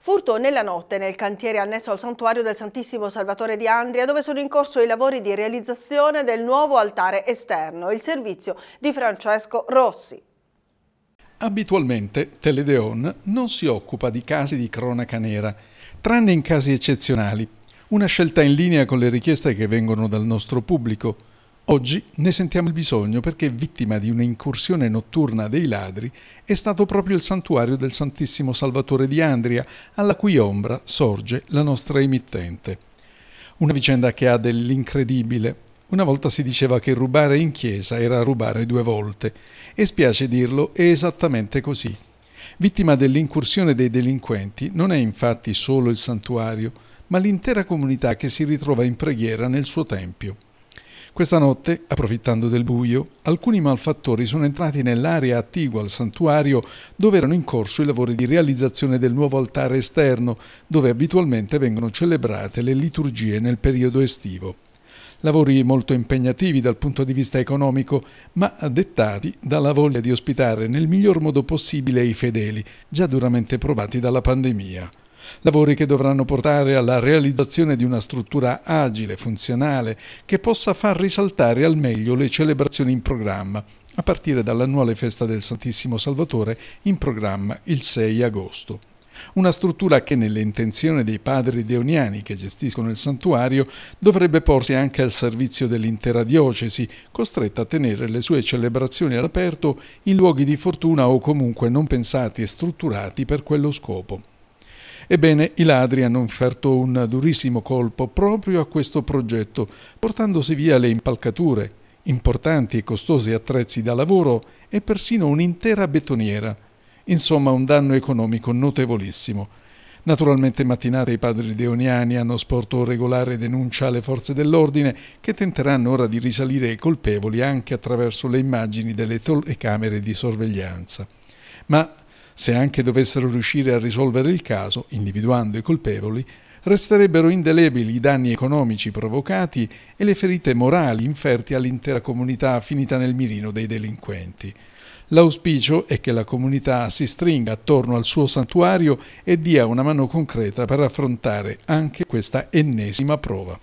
Furto nella notte nel cantiere annesso al santuario del Santissimo Salvatore di Andria dove sono in corso i lavori di realizzazione del nuovo altare esterno, il servizio di Francesco Rossi. Abitualmente Teledeon non si occupa di casi di cronaca nera, tranne in casi eccezionali, una scelta in linea con le richieste che vengono dal nostro pubblico. Oggi ne sentiamo il bisogno perché vittima di un'incursione notturna dei ladri è stato proprio il santuario del Santissimo Salvatore di Andria, alla cui ombra sorge la nostra emittente. Una vicenda che ha dell'incredibile. Una volta si diceva che rubare in chiesa era rubare due volte, e spiace dirlo, è esattamente così. Vittima dell'incursione dei delinquenti non è infatti solo il santuario, ma l'intera comunità che si ritrova in preghiera nel suo tempio. Questa notte, approfittando del buio, alcuni malfattori sono entrati nell'area attigua al santuario dove erano in corso i lavori di realizzazione del nuovo altare esterno, dove abitualmente vengono celebrate le liturgie nel periodo estivo. Lavori molto impegnativi dal punto di vista economico, ma dettati dalla voglia di ospitare nel miglior modo possibile i fedeli, già duramente provati dalla pandemia. Lavori che dovranno portare alla realizzazione di una struttura agile, funzionale, che possa far risaltare al meglio le celebrazioni in programma, a partire dall'annuale festa del Santissimo Salvatore in programma il 6 agosto. Una struttura che nelle intenzioni dei padri deoniani che gestiscono il santuario dovrebbe porsi anche al servizio dell'intera diocesi, costretta a tenere le sue celebrazioni all'aperto in luoghi di fortuna o comunque non pensati e strutturati per quello scopo. Ebbene, i ladri hanno inferto un durissimo colpo proprio a questo progetto, portandosi via le impalcature, importanti e costosi attrezzi da lavoro e persino un'intera betoniera. Insomma, un danno economico notevolissimo. Naturalmente mattinata i padri deoniani hanno sporto regolare denuncia alle forze dell'ordine che tenteranno ora di risalire i colpevoli anche attraverso le immagini delle telecamere di sorveglianza. Ma se anche dovessero riuscire a risolvere il caso, individuando i colpevoli, resterebbero indelebili i danni economici provocati e le ferite morali inferte all'intera comunità finita nel mirino dei delinquenti. L'auspicio è che la comunità si stringa attorno al suo santuario e dia una mano concreta per affrontare anche questa ennesima prova.